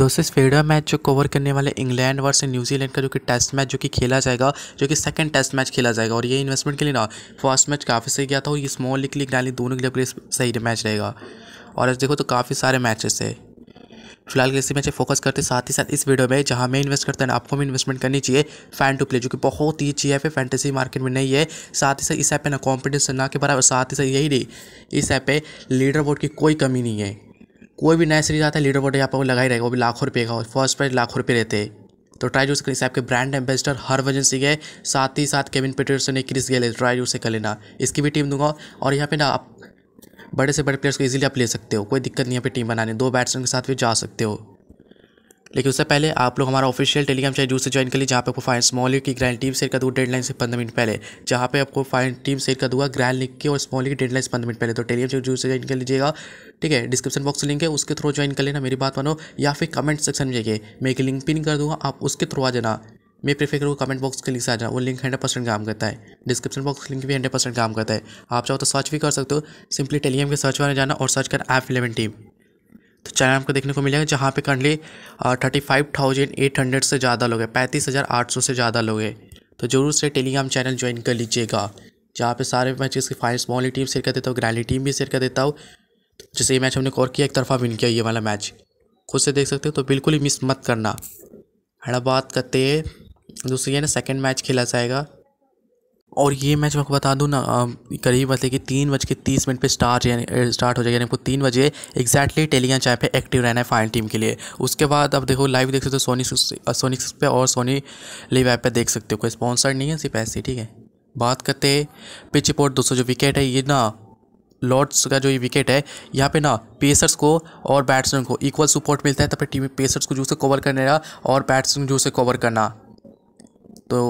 दोस्तों इस fader match जो कवर करने वाले इंग्लैंड वर्सेस न्यूजीलैंड का जो कि टेस्ट मैच जो कि खेला जाएगा जो कि सेकंड टेस्ट मैच खेला जाएगा और ये इन्वेस्टमेंट के लिए ना फर्स्ट मैच काफ़ी सही गया था और ये स्मॉल लीग लीग डाली दोनों के लिए सही मैच रहेगा और आज देखो तो काफ़ी सारे मैचेस है फिलहाल इसी मैच फोकस करते साथ ही साथ इस वीडियो में जहाँ मैं इन्वेस्ट करता हूँ आपको भी इन्वेस्टमेंट करनी चाहिए फैन टू प्ले जो कि बहुत ही अच्छी ऐप है फैंटेसी मार्केट में नहीं है साथ ही साथ इस ऐप पे ना कॉम्पिटिशन ना के बराबर साथ ही साथ यही नहीं इस ऐप पे लीडर बोर्ड की कोई कमी नहीं है कोई भी नया सीरीज आता है लीडर बोर्ड यहाँ पर वो लगा ही रहेगा वो भी लाखों रुपये का फर्स्ट प्राइज लाखों रुपये रहते तो ट्राई जूस इस आपके ब्रांड एम्बेसडर हरभजन सिंह है साथ ही साथ केविन पीटरसन ने क्रिस गेल ट्राई जूस से कर लेना इसकी भी टीम दूंगा और यहाँ पे ना आप बड़े से बड़े प्लेयर्स को इजीली आप ले सकते हो कोई दिक्कत नहीं यहाँ पे टीम बनाने दो बैट्समैन के साथ भी जा सकते हो लेकिन उससे पहले आप लोग हमारा ऑफिशियल टेलीग्राम चैनल जूस से ज्वाइन कर लीजिए जहाँ पे आपको फाइन स्मॉल की ग्रैंड टीम सेट का डेड डेडलाइन से पंद्रह मिनट पहले जहाँ पे आपको फाइन टीम सेट का दूंगा ग्रैंड लिख के और स्मॉल की डेडलाइन से पंद्रह मिनट पहले तो टेलीग्राम चैनल जूस से ज्वाइन कर लीजिएगा ठीक है डिस्क्रिप्शन बॉक्स लिंक है उसके थ्रू ज्वाइन कर लेना मेरी बात मानो या फिर कमेंट सेक्शन में जाइए मैं एक लिंक पिन कर दूँगा आप उसके थ्रू आ जाना मैं प्रेफर करूँ कमेंट बॉक्स के लिंक से आ जाना वो लिंक हंड्रेड परसेंट काम करता है डिस्क्रिप्शन बॉक्स लिंक भी हंड्रेड परसेंट काम करता है आप चाहो तो सर्च भी कर सकते हो सिंपली टेलीग्राम के सर्च वाले जाना और सर्च कर ऐप इलेवन टीम तो चैनल आपको देखने को मिलेगा जहाँ पे currently thirty five thousand eight hundred से ज़्यादा लोग हैं पैंतीस हज़ार आठ सौ से ज़्यादा लोग हैं तो ज़रूर से टेलीग्राम चैनल ज्वाइन कर लीजिएगा जहाँ पे सारे मैचेस की फाइनल स्मॉल टीम शेयर कर देता हूँ ग्रैंडली टीम भी शेयर कर देता हूँ जैसे ये मैच हमने कॉर किया एक तरफा विन किया ये वाला मैच खुद से देख सकते हो तो बिल्कुल ही मिस मत करना बात करते हैं दूसरी है ना सेकेंड मैच खेला जाएगा और ये मैच मैं आपको बता दूँ ना करीब मतलब कि तीन बज के तीस मिनट पर स्टार्ट यानी स्टार्ट हो जाएगा यानी आपको तीन बजे एक्जैक्टली टेलीगन चाय पे एक्टिव रहना है फाइनल टीम के लिए उसके बाद आप देखो लाइव देख सकते हो सोनी सोनी पे और सोनी लिव ऐप पे देख सकते हो कोई स्पॉन्सर नहीं है सिर्फ ऐसे ठीक है बात करते पिच रिपोर्ट दोस्तों जो विकेट है ये ना लॉर्ड्स का जो ये विकेट है यहाँ पे ना पेसर्स को और बैट्समैन को इक्वल सपोर्ट मिलता है तब टीम पेसर्स को जो से कवर करने और बैट्समैन जो से कवर करना तो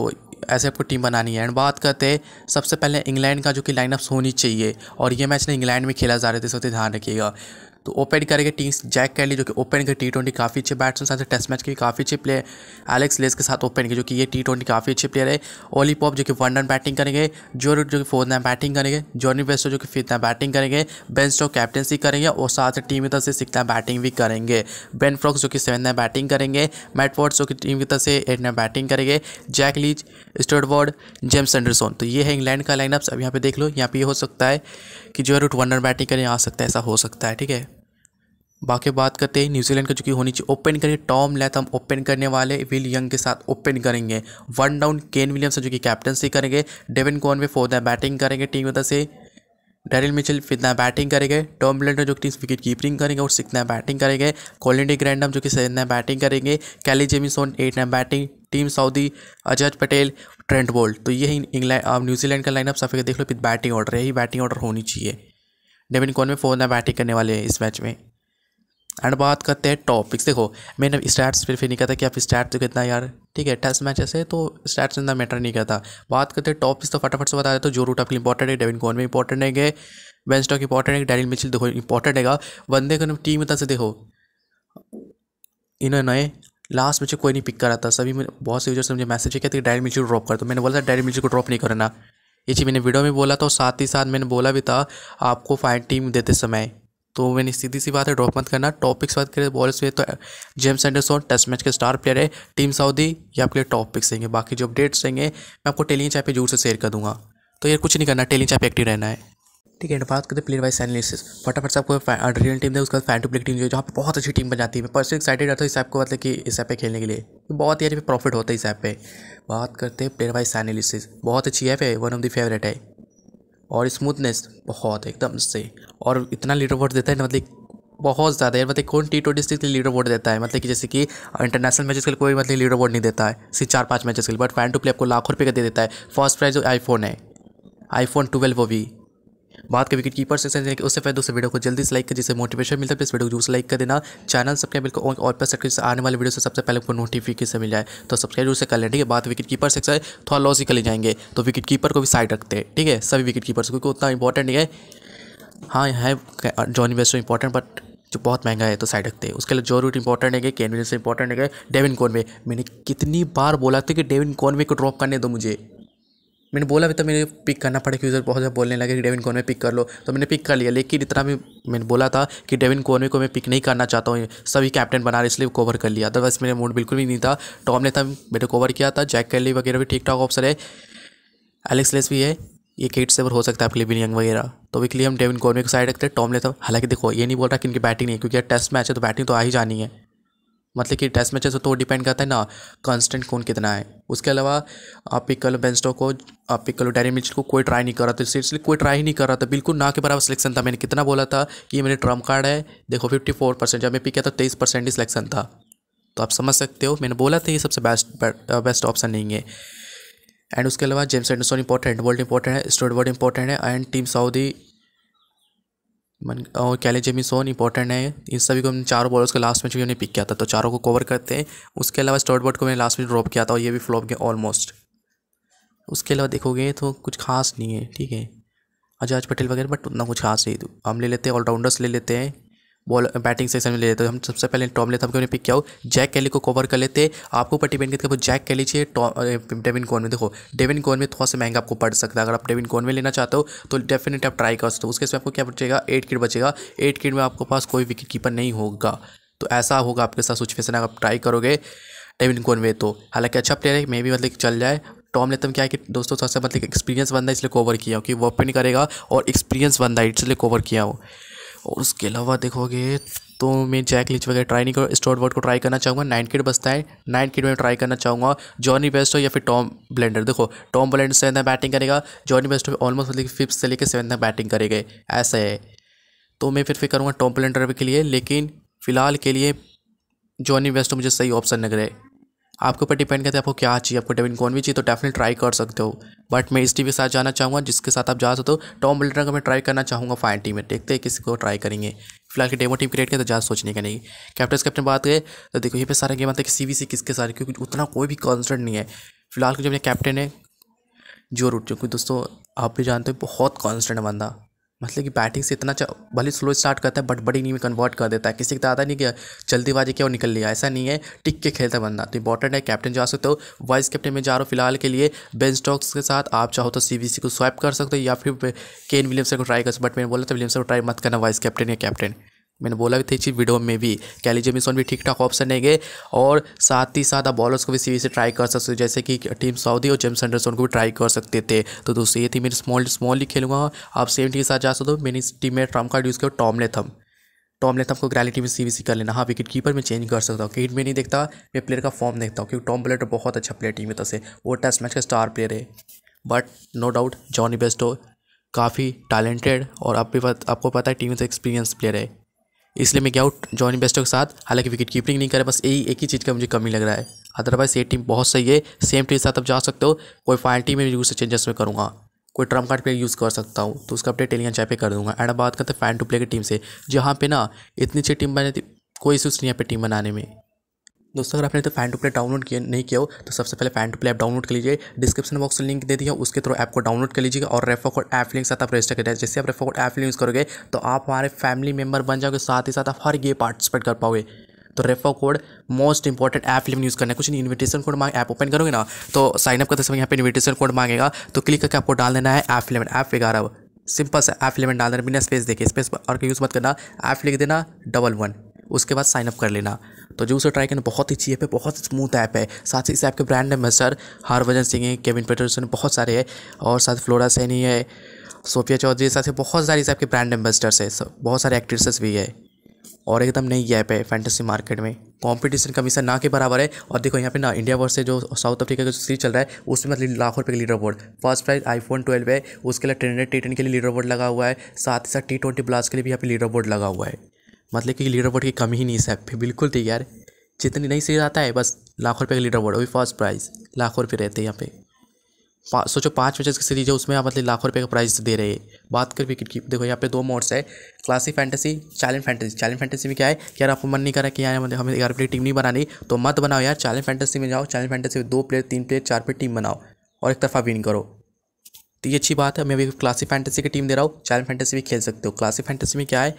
ऐसे आपको टीम बनानी है एंड बात करते हैं सबसे पहले इंग्लैंड का जो कि लाइनअप्स होनी चाहिए और ये मैच ना इंग्लैंड में खेला जा रहा है तो इस वक्त ध्यान रखिएगा तो ओपन करेंगे टीम्स जैक कैली जो कि ओपन के टी ट्वेंटी काफ़ी अच्छे बैट्समैन साथ टेस्ट मैच के काफ़ी अच्छे प्लेयर एलेक्स लेस के साथ ओपन के जो कि ये टी ट्वेंटी काफ़ी अच्छे प्लेयर है ओली पॉप जो कि वन रन बैटिंग करेंगे जो जो कि फोर्थ नाइन बैटिंग करेंगे जॉनी बेस्टो जो कि फिफ्थ नाइन बैटिंग करेंगे बेन स्टॉक कैप्टनसी करेंगे और साथ टीम की तरफ से सिक्स नाइन बैटिंग भी करेंगे बेन फ्रॉक्स जो कि सेवन नाइन बैटिंग करेंगे मैट वॉर्ड्स जो कि टीम की तरफ से एट नाइन बैटिंग करेंगे Jack Leach Stuart Broad James Anderson तो ये है इंग्लैंड का लाइनअप अब यहाँ पे देख लो यहाँ पे ये हो सकता है कि जो रूट वन रन बैटिंग करें आ सकता है ऐसा हो सकता है ठीक है बाकी बात करते हैं न्यूजीलैंड का जो कि होनी चाहिए ओपन करिए टॉम लैथम ओपन करने वाले विल यंग के साथ ओपन करेंगे वन डाउन केन विलियम्स जो कि कैप्टनसी करेंगे डेविन कॉनवे फोर्दा बैटिंग करेंगे टीम वजह से डैरिल मिचल फितना बैटिंग करेंगे टॉम ब्लेंडर जो कि विकेट कीपिंग करेंगे और सिक्स बैटिंग करेंगे कॉलिडी ग्रैंडम जो कि सेवन बैटिंग करेंगे Kyle Jamieson eight nine batting Tim Southee Ajaz Patel Trent Boult तो यही इंग्लैंड अब न्यूजीलैंड का लाइनअप सफ़ेद देख लो फिर बैटिंग ऑर्डर यही बैटिंग ऑर्डर होनी चाहिए डेविन कॉन में फोर बैटिंग करने वाले हैं इस मैच में एंड बात करते हैं टॉपिक्स देखो मैंने स्टैट्स पर फिर नहीं कहता कि आप स्टैट्स देखो इतना यार ठीक है टेस्ट मैच ऐसे तो स्टैट्स इतना मैटर नहीं करता बात करते हैं टॉपिक्स तो फटाफट से बता देते तो जो रूट आपके लिए इंपॉर्टेंट है डेविन कौन में इंपॉर्टेंट है स्टॉक इंपॉर्टेंट है डैनिल मिचिल देखो इंपॉर्टेंट है वंदे कन टीम इतना से देखो इन्होंने लास्ट मुझे कोई नहीं पिक करा था सभी बहुत से यूजर्स से मुझे मैसेज किया था डायरेक्ट मिचिल ड्रॉप कर दो मैंने बोला था डायरेक्ट मिचिल को ड्रॉप नहीं करना ये चीज़ मैंने वीडियो में बोला था और साथ ही साथ मैंने बोला भी था आपको फाइन टीम देते समय तो मैंने सीधी सी बात है ड्रॉप मत करना टॉपिक्स बात करें बॉलर्स में तो जेम्स एंडरसोन टेस्ट मैच के स्टार प्लेयर है टीम सऊदी ये आपके लिए टॉप पिक्स रहेंगे बाकी जो अपडेट्स रहेंगे मैं आपको टेलिंग चाय पे जोर से शेयर कर दूंगा तो यार कुछ नहीं करना टेली चाय पर एक्टिव रहना है ठीक है तो बात करते प्लेयर वाइज एनालिसिस फटाफट से आपको रियल टीम है उसका फैन टू प्ले टीम जो है जहाँ पर बहुत अच्छी टीम बनाती है मैं पर्सनली एक्साइटेड रहता हूँ इस ऐप को मतलब कि इस ऐप पे खेलने के लिए बहुत ही अच्छे प्रॉफिट होता है इस ऐप पे बात करते हैं प्लेयर वाइज एनालिसिस बहुत अच्छी ऐप है वन ऑफ द फेवरेट है और स्मूथनेस बहुत एकदम से और इतना लीडर वोट देता है मतलब बहुत ज़्यादा यार मतलब कौन टी ट्वेंटी के लिए लीडर वोट देता है मतलब कि जैसे कि इंटरनेशनल मैचेस के लिए कोई मतलब लीडर वोट नहीं देता है सिर्फ चार पाँच मैचेस के लिए बट फैन टू प्ले आपको लाखों रुपये का दे देता है फर्स्ट प्राइज आईफोन है आईफोन ट्वेल्व वो भी बात के विकेट कीपर से उससे पहले दोस्तों वीडियो को जल्दी से लाइक कर जिससे मोटिवेशन मिलता है इस वीडियो को जरूर लाइक कर देना चैनल सबके बिल्कुल और, और पर सब्सक्राइब आने वाले वीडियो से सबसे पहले आपको नोटिफिकेशन मिल जाए तो सब्सक्राइब जरूर से कर लें ठीक है बात विकेट कीपर से थोड़ा लॉजिकली जाएंगे तो विकेट कीपर को भी साइड रखते हैं ठीक है सभी विकेट कीपर क्योंकि उतना इंपॉर्टेंट नहीं है हाँ है जॉनी वेस्टो इंपॉर्टेंट बट जो बहुत महंगा है तो साइड रखते हैं उसके लिए जो रूट इंपॉर्टेंट है केन से इंपॉर्टेंट है डेविन कॉनवे मैंने कितनी बार बोला था कि डेविन कॉनवे को ड्रॉप करने दो मुझे मैंने बोला भी तो मेरे पिक करना पड़ा कि यूज़र बहुत ज़्यादा बोलने लगे कि डेविन कॉनवे पिक कर लो तो मैंने पिक कर लिया लेकिन इतना भी मैंने बोला था कि डेविन कॉनवे को मैं पिक नहीं करना चाहता हूँ सभी कैप्टन बना रहे इसलिए कवर कर लिया अदरवाइज मेरा मूड बिल्कुल भी नहीं था टॉम ने था मैंने कवर किया था जैक कैली वगैरह भी ठीक ठाक ऑप्शन है एलेक्स लेस भी है ये केट सेवर हो सकता है आपके लिए बिलियंग वगैरह तो वीकली हम डेविन कॉर्मे को साइड रखते हैं टॉम लेता तो, हालांकि देखो ये नहीं बोल रहा कि इनकी बैटिंग नहीं है क्योंकि टेस्ट मैच है तो बैटिंग तो आ ही जानी है मतलब कि टेस्ट मैचेस तो डिपेंड करता है ना कांस्टेंट कौन कितना है उसके अलावा आप पिकलो बेंस्टो को आप पिकलो डेरी मिच को कोई ट्राई नहीं कर रहा था इसलिए कोई ट्राई नहीं कर रहा था बिल्कुल ना के बराबर सिलेक्शन था मैंने कितना बोला था कि मेरे ट्रम्प कार्ड है देखो फिफ्टी फोर परसेंट जब मैं पिक किया था तेईस परसेंट ही सिलेक्शन था तो आप समझ सकते हो मैंने बोला था ये सबसे बेस्ट बेस्ट ऑप्शन नहीं है एंड उसके अलावा James Anderson important Broad important है स्टोर्ड वर्ल्ड इंपॉर्टेंट है एंड टीम सऊदी मन और कैले जेमी सोन इंपॉर्टेंट है इन सभी को हमने चारों बॉलर्स को लास्ट मैच में हमने पिक किया था तो चारों को कवर करते हैं उसके अलावा बोर्ड को मैंने लास्ट में ड्रॉप किया था और ये भी फ्लॉप गया ऑलमोस्ट उसके अलावा देखोगे तो कुछ खास नहीं है ठीक है अजाज पटेल वगैरह बट उतना कुछ खास नहीं हम ले लेते हैं ऑलराउंडर्स ले लेते हैं बॉल बैटिंग सेक्शन में ले लेते हम सबसे पहले टॉम लेथम को पिक किया हो जैक कैली को कवर कर लेते आपको ऊपर डिपेंड करते जैक कैली चाहिए डेविन कॉन में देखो डेविन कॉन में थोड़ा सा महंगा आपको पड़ सकता है अगर आप डेविन कॉन में लेना चाहते हो तो डेफिनेट आप ट्राई कर सकते हो उसके साथ आपको क्या बचेगा एट किट बचेगा एट किट में आपके पास कोई विकेट कीपर नहीं होगा तो ऐसा होगा आपके साथ सिचुएसन अगर आप ट्राई करोगे डेविन में तो हालांकि अच्छा प्लेयर है मे भी मतलब चल जाए टॉम लेथम क्या है कि दोस्तों सबसे मतलब एक्सपीरियंस बंदा इसलिए कवर किया हो कि वर्क पे नहीं करेगा और एक्सपीरियंस बंदा इसलिए कवर किया हो और उसके अलावा देखोगे तो मैं जैक लिच वगैरह ट्राई नहीं करूँ स्टोर वर्ड को ट्राई करना चाहूँगा नाइन किट बसता है नाइन किट में ट्राई करना चाहूँगा जॉनी बेस्ट या फिर टॉम ब्लेंडर देखो टॉम ब्लेंडर सेवन तक बैटिंग करेगा जॉनी बेस्ट ऑलमोस्ट फिफ्थ से लेकर सेवन तक बैटिंग करेगा ऐसा है तो मैं फिर फिर करूँगा टॉम ब्लेंडर के लिए लेकिन फ़िलहाल के लिए जॉनी वेस्ट तो मुझे सही ऑप्शन लग रहा है आपके ऊपर डिपेंड करते हैं आपको क्या चाहिए आपको डेविन कौन भी चाहिए तो डेफिनेट ट्राई कर सकते हो बट मैं इस टीम के साथ जाना चाहूँगा जिसके साथ आप जा सकते हो टॉम बिल्डर का मैं ट्राई करना चाहूँगा फाइन टीम में देखते हैं किसी को ट्राई करेंगे फिलहाल की डेमो टीम क्रिएट करें तो ज़्यादा सोचने का नहीं कैप्टन कैप्टन बात करें तो देखो ये पे सारा गेम आता है कि सी बी किसके सारे क्योंकि उतना कोई भी कॉन्सर्ट नहीं है फिलहाल के जो मेरे कैप्टन है जो रूट क्योंकि दोस्तों आप भी जानते हो बहुत कॉन्सटेंट बंदा मतलब कि बैटिंग से इतना भले स्लो स्टार्ट करता है बट बड़ी नहीं में कन्वर्ट कर देता है किसी का आता नहीं कि जल्दीबाजी क्या निकल लिया ऐसा नहीं है टिक के खेलता बंदा तो इंपॉर्टेंट है कैप्टन जा सकते हो वाइस कैप्टन में जा रहा हूँ फिलहाल के लिए बेन स्टॉक्स के साथ आप चाहो तो सी को स्वाइप कर सकते हो या फिर केन विलियम्स को ट्राई कर सकते बट मैंने बोला था विलियम्स को ट्राई मत करना वाइस कैप्टन या कैप्टन मैंने बोला भी थी इसी वीडियो में भी कैली जेमिसन भी ठीक ठाक ऑप्शन है और साथ ही साथ आप बॉलर्स को भी सीवी से ट्राई कर सकते हो जैसे कि टीम सऊदी और जेम्स एंडरसन को भी ट्राई कर सकते थे तो दोस्तों ये थी मेरी स्मॉल स्मॉल ही खेलूंगा आप सेम टीम के साथ जा सकते हो मेरी टीम में ट्रम्प कार्ड यूज़ किया टॉम लेथम टॉम लेथम को ग्रैलिटी में सी कर लेना हाँ विकेट कीपर में चेंज कर सकता हूँ क्रिकेट में नहीं देखता मैं प्लेयर का फॉर्म देखता हूँ क्योंकि टॉम प्लेयर बहुत अच्छा प्लेयर टीम है से वो टेस्ट मैच का स्टार प्लेयर है but no doubt Jonny Bairstow काफ़ी टैलेंटेड और आप भी आपको पता है टीम से एक्सपीरियंस प्लेयर है इसलिए मैं क्या आउट जॉन बेस्टो के साथ हालांकि विकेट कीपिंग नहीं करे बस यही एक ही चीज़ का मुझे कमी लग रहा है अदरवाइज ये टीम बहुत सही है सेम टीम के साथ आप जा सकते हो कोई फाइनल टीम में यूज़ चेंजेस में करूँगा कोई ट्रम कार्ड प्लेयर यूज़ कर सकता हूँ तो उसका अपडेट टेलियन चाय पे कर दूंगा एंड बात करते हैं फैन टू प्ले की टीम से जहाँ पे ना इतनी अच्छी टीम बने कोई इशूज़ नहीं है पे टीम बनाने में दोस्तों अगर आपने तो फैन टू प्ले डाउनलोड किया नहीं किया हो तो सबसे पहले fan to play app download कर लीजिए डिस्क्रिप्शन बॉक्स में लिंक दे दिया उसके थ्रू ऐप को डाउनलोड कर लीजिएगा और रेफर कोड ऐप लिंक साथ आप रजिस्टर करें जैसे आप रेफर कोड ऐप यूज़ करोगे तो आप हमारे फैमिली मेम्बर बन जाओगे साथ ही साथ आप हर गेम पार्टिसिपेट कर पाओगे तो refer code most important app लिम यूज़ करना है कुछ नहीं इन्विटेशन कोड मांग ऐप ओपन करोगे ना तो साइनअप करते समय यहाँ पे इन्विटेशन कोड मांगेगा तो क्लिक करके आपको डाल देना है ऐप लिम ऐप ग्यारह सिंपल से ऐप लिमेंट डाल देना बिना स्पेस देखे स्पेस और यूज़ मत करना ऐप लिख देना डबल वन उसके बाद साइनअप कर लेना तो जो उसे ट्राई करना बहुत ही अच्छी ऐप है बहुत स्मूथ ऐप है साथ ही इस ऐप के ब्रांड एम्बेसडर हरभजन सिंह है केविन पेटरसन बहुत सारे हैं और साथ फ्लोरा सैनी है सोफिया चौधरी साथ ही बहुत सारे इस ऐप के ब्रांड एम्बेसडर्स है बहुत सारे एक्ट्रेसेस भी है और एकदम नई ऐप है फैंटेसी मार्केट में कंपटीशन कमीशन ना के बराबर है और देखो यहाँ पे ना इंडिया वर्ष से जो साउथ अफ्रीका का जो सीरीज चल रहा है उसमें मतलब लाखों रुपये का leader board first prize iPhone twelve है उसके लिए ट्रेन टी टेन के लिए लीडर बोर्ड लगा हुआ है साथ ही साथ टी ट्वेंटी ब्लास्ट के लिए भी यहाँ पे लीडर बोर्ड लगा हुआ है मतलब कि लीडर बोर्ड की कमी ही नहीं सब बिल्कुल थी यार जितनी नहीं सीरीज आता है बस लाखों रुपये का लीडर बोर्ड अभी फर्स्ट प्राइज़ लाखों रुपये रहते हैं यहाँ पे पा, सोचो पाँच मैचेस की सीरीज है उसमें आप मतलब लाखों रुपये का प्राइस दे रहे हैं बात कर क्रिकेट की देखो यहाँ पे दो मोड्स है classic fantasy challenge fantasy challenge fantasy में क्या है कि यार आपको मन नहीं करा कि यार मतलब हमें ग्यारह प्लेयर टीम नहीं बनानी तो मत बनाओ यार चैलेंज फैंटेसी में जाओ चैलेंज फैंटेसी में दो प्लेयर तीन प्लेयर चार प्लेयर टीम बनाओ और एक तरफा विन करो तो ये अच्छी बात है मैं भी क्लासिक फैंटेसी की टीम दे रहा हूँ चैलेंज फैंटेसी भी खेल सकते हो क्लासिक फैंटेसी में क्या है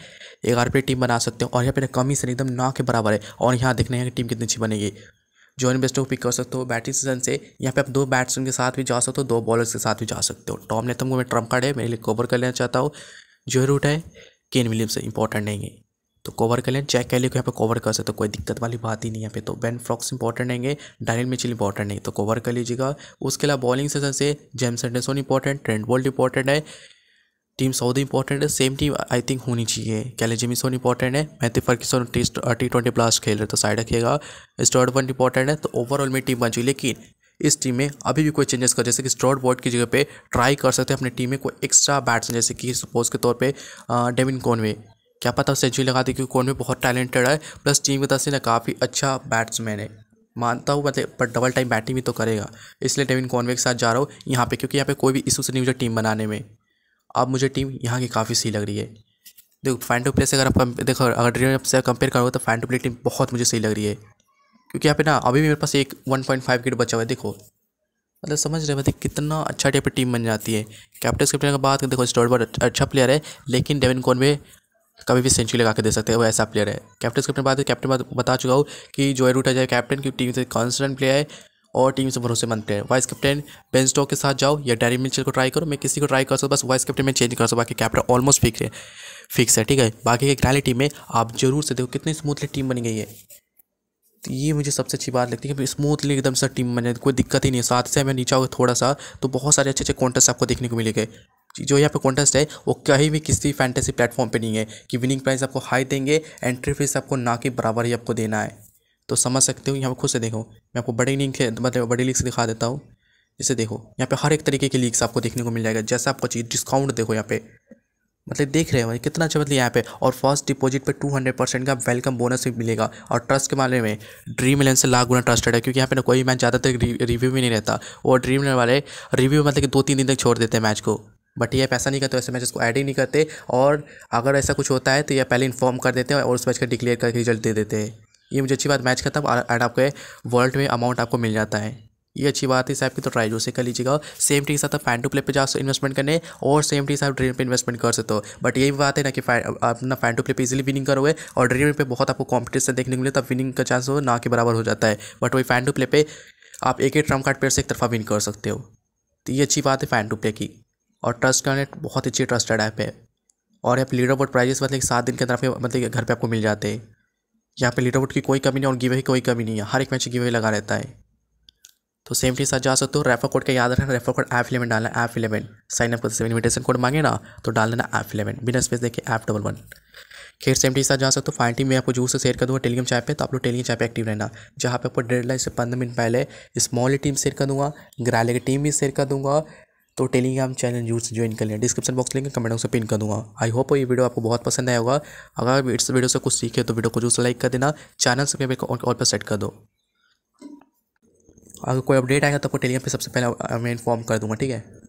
ग्यारह पे टीम बना सकते हो और यहाँ पर कमी से एकदम ना के बराबर है और यहाँ देखने की टीम कितनी अच्छी बनेगी जॉइन बेस्ट को पिक कर सकते हो बैटिंग सीजन से यहाँ पे आप दो बैट्समैन के साथ भी जा सकते हो दो बॉलर्स के साथ भी जा सकते हो टॉम नेथम को मैं ट्रम्प कार्ड है मेरे लिए कवर कर लेना चाहता हूँ जो रूट है केन विलियम्स इंपॉर्टेंट नहीं है तो कवर कर लें चेक कर लिया यहाँ पे कवर कर सकते तो कोई दिक्कत वाली बात ही नहीं है यहाँ पे तो बैन फ्रॉक्स इंपॉर्टेंट रहेंगे डायनिल मिचिल इंपॉर्टेंट नहीं तो कवर कर लीजिएगा उसके अलावा बॉलिंग सेशन से James Anderson important Trent Boult important है टीम सऊदी इंपॉर्टेंट है सेम टीम आई थिंक होनी चाहिए कैले जिमिसन इंपॉर्टेंट है Matthew Ferguson T twenty blast खेल रहे तो साइड रखिएगा स्टॉर्ट इंपॉर्टेंट है तो ओवरऑल में टीम बन चुकी लेकिन इस टीम में अभी भी कोई चेंजेस कर जैसे कि स्ट्रॉड बॉर्ड की जगह पे ट्राई कर सकते हैं अपने टीम में कोई एक्स्ट्रा बैट्समैन जैसे कि सपोज के तौर पे डेविन uh, कॉनवे क्या पता सेंचुरी लगा दी क्योंकि कौन भी बहुत टैलेंटेड है प्लस टीम की तरफ से ना काफ़ी अच्छा बैट्समैन है मानता हूँ मतलब तो, पर डबल टाइम बैटिंग भी तो करेगा इसलिए डेविन कॉनवे के साथ जा रहा हूँ यहाँ पे क्योंकि यहाँ पे कोई भी इशू से नहीं मुझे टीम बनाने में अब मुझे टीम यहाँ की काफ़ी सही लग रही है देखो फैन टू प्ले से अगर आप देखो अगर ड्रीम से कंपेयर करोगे तो फैन टू प्ले टीम बहुत मुझे सही लग रही है क्योंकि यहाँ पे ना अभी भी मेरे पास एक वन पॉइंट फाइव किट बचा हुआ है देखो मतलब समझ रहे मतलब कितना अच्छा टाइप की टीम बन जाती है कैप्टन कैप्टन के बाद देखो बहुत अच्छा प्लेयर है लेकिन डेविन कॉनवे कभी भी सेंचुरी लगा के दे सकते हैं वो ऐसा प्लेयर है कैप्टन स्क्रिप्ट में बात कैप्टन बता चुका हूँ कि है रूटा जाए कैप्टन की टीम से कॉन्सटेंट प्लेयर है और टीम से भरोसेमंद player vice captain Ben Stokes के साथ जाओ या डेरी मिचल को ट्राई करो मैं किसी को ट्राई कर सकता बस वाइस कैप्टन में चेंज कर सकता बाकी कैप्टन ऑलमोस्ट फिक्स है फिक्स है ठीक है बाकी के ग्रैली टीम में आप जरूर से देखो कितनी स्मूथली टीम बनी गई है तो ये मुझे सबसे अच्छी बात लगती है कि स्मूथली एकदम से टीम बने कोई दिक्कत ही नहीं है साथ से मैं नीचा हुआ थोड़ा सा तो बहुत सारे अच्छे अच्छे कॉन्टेस्ट आपको देखने को गए जो यहाँ पे कॉन्टेस्ट है वो कहीं भी किसी फैंटेसी प्लेटफॉर्म पे नहीं है कि विनिंग प्राइस आपको हाई देंगे एंट्री फीस आपको ना के बराबर ही आपको देना है तो समझ सकते हो यहाँ पर खुद से देखो मैं आपको बड़ी लिंक मतलब बड़ी लिंक्स दिखा देता हूँ इसे देखो यहाँ पे हर एक तरीके की लीक्स आपको देखने को मिल जाएगा जैसा आपको चाहिए डिस्काउंट देखो यहाँ पे मतलब देख रहे हो कितना अच्छा मतलब यहाँ पे और फर्स्ट डिपॉजिट पे 200 परसेंट का वेलकम बोनस भी मिलेगा और ट्रस्ट के मामले में ड्रीम इलेवन से लाख गुना ट्रस्टेड है क्योंकि यहाँ पे ना कोई मैच ज़्यादातर रिव्यू भी नहीं रहता और ड्रीम इलेवन वाले रिव्यू मतलब कि दो तीन दिन तक छोड़ देते हैं मैच को बट ये पैसा नहीं करते ऐसे मैच को ऐड ही नहीं करते और अगर ऐसा कुछ होता है तो यह पहले इन्फॉर्म कर देते हैं और उस मैच का डिक्लेयर करके रिजल्ट दे देते हैं ये मुझे अच्छी बात मैच खत्म एंड आपके वर्ल्ड में अमाउंट आपको मिल जाता है ये अच्छी बात है साहब की तो ट्राई जो से कर लीजिएगा सेम टी के साथ आप फैन टू प्ले पे जा सकते इन्वेस्टमेंट करने और सेम टी साहब ड्रीम पे इन्वेस्टमेंट कर सकते हो बट ये भी बात है ना कि अपना फैन टू प्ले पे इजीली विनिंग करोगे और ड्रीम पे बहुत आपको कॉम्पिटिशन देखने को मिले तब विनिंग का चांस हो ना के बराबर हो जाता है बट वही फैन टू प्ले पे आप एक ही ट्रम्प कार्ड पेयर से एक तरफा विन कर सकते हो तो ये अच्छी बात है फैन टू प्ले की और ट्रस्ट कनेक्ट बहुत ही अच्छी ट्रस्टेड ऐप है और यहाँ पर लीडर बोर्ड प्राइजेस मतलब कि सात दिन के अंदर आपके मतलब कि घर पे आपको मिल जाते हैं यहाँ पे लीडर बोर्ड की कोई कमी नहीं और गिवे की कोई कमी नहीं है हर एक मैच गिवे लगा रहता है तो सेम के साथ जा सकते हो रेफर कोड का याद रखना रेफर कोड ऐप इलेवन डालना ऐप इलेवन साइन अप करते इन्विटेशन कोड मांगे ना तो डाल देना ऐप इलेवन बिना स्पेस देखे एफ डबल वन खेर सेम टी साथ जा सकते हो फाइन टीम में आपको जूस से शेयर कर दूँगा टेलीग्राम चैप पे तो आप लोग टेलीग्राम चैप पे एक्टिव रहना जहाँ पे आपको डेढ़ लाइन से पंद्रह मिनट पहले स्मॉल टीम शेयर कर दूँगा ग्राले की टीम भी शेयर कर दूँगा तो टेलीग्राम चैनल यूज ज्वाइन कर लें description box link comment box में पिन कर दूंगा आई होप ये वीडियो आपको बहुत पसंद आया होगा अगर इस वीडियो से कुछ सीखे तो वीडियो को जरूर लाइक कर देना चैनल सब्सक्राइब और पर सेट कर दो अगर कोई अपडेट आएगा तो आपको टेलीग्राम पर सबसे पहले uh, मैं इन्फॉर्म कर दूंगा ठीक है